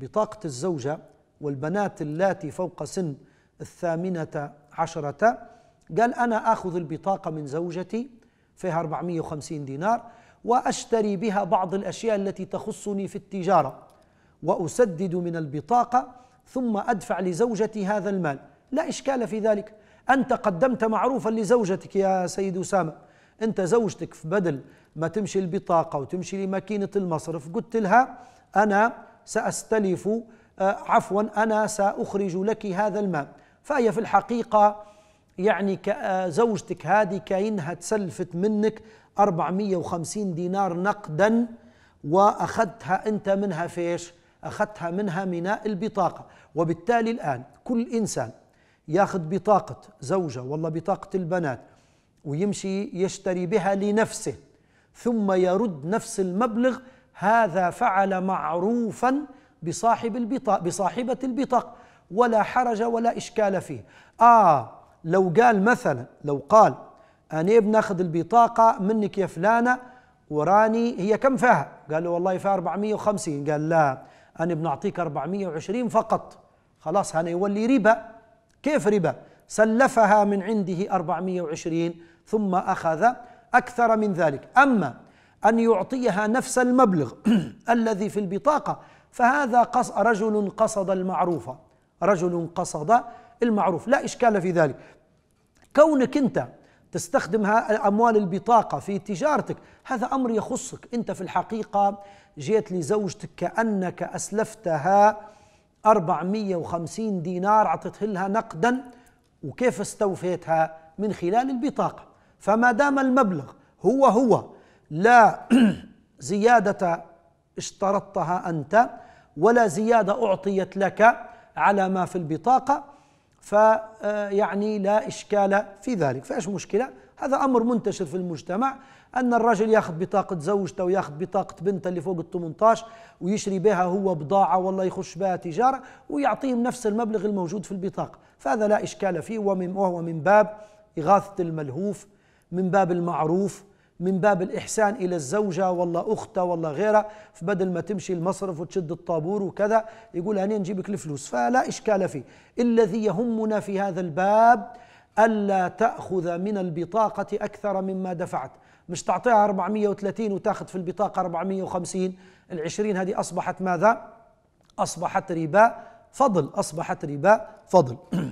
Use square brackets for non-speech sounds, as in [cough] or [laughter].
بطاقة الزوجة والبنات اللاتي فوق سن الثامنة عشرة قال أنا آخذ البطاقة من زوجتي فيها 450 دينار وأشتري بها بعض الأشياء التي تخصني في التجارة وأسدد من البطاقة ثم أدفع لزوجتي هذا المال لا إشكال في ذلك أنت قدمت معروفا لزوجتك يا سيد أسامة أنت زوجتك في بدل ما تمشي البطاقة وتمشي لماكينة المصرف قلت لها أنا سأستلف آه، عفوا أنا سأخرج لك هذا الماء فهي في الحقيقة يعني آه، زوجتك هذه كأنها تسلفت منك 450 دينار نقدا وأخذتها أنت منها فيش أخذتها منها من البطاقة وبالتالي الآن كل إنسان ياخذ بطاقة زوجة والله بطاقة البنات ويمشي يشتري بها لنفسه ثم يرد نفس المبلغ هذا فعل معروفا بصاحب البطاق بصاحبة البطاق ولا حرج ولا إشكال فيه آه لو قال مثلا لو قال أنا بناخذ البطاقة منك يا فلانة وراني هي كم فيها قال له والله فيها 450 قال لا أنا بنعطيك 420 فقط خلاص أنا يولي ربا كيف ربا سلفها من عنده 420 ثم أخذ أكثر من ذلك أما أن يعطيها نفس المبلغ [clears throat] الذي في البطاقة فهذا قص رجل قصد المعروف رجل قصد المعروف لا إشكال في ذلك كونك أنت تستخدم أموال البطاقة في تجارتك هذا أمر يخصك أنت في الحقيقة جيت لزوجتك كأنك أسلفتها 450 دينار أعطته لها نقدا وكيف استوفيتها من خلال البطاقة فما دام المبلغ هو هو لا [clears throat] زيادة اشترطتها أنت ولا زيادة أعطيت لك على ما في البطاقة فيعني آه، لا إشكال في ذلك فإيش مشكلة؟ هذا أمر منتشر في المجتمع أن الرجل ياخذ بطاقة زوجته وياخذ بطاقة بنته اللي فوق ال 18 ويشري بها هو بضاعة والله يخش بها تجارة ويعطيهم نفس المبلغ الموجود في البطاقة فهذا لا إشكال فيه وهو من باب إغاثة الملهوف من باب المعروف من باب الإحسان إلى الزوجة ولا أختها ولا غيرها فبدل ما تمشي المصرف وتشد الطابور وكذا يقول هني نجيبك الفلوس فلا إشكال فيه الذي يهمنا في هذا الباب ألا تأخذ من البطاقة أكثر مما دفعت مش تعطيها 430 وتاخذ في البطاقة 450 العشرين هذه أصبحت ماذا؟ أصبحت ربا فضل أصبحت ربا فضل [clears throat]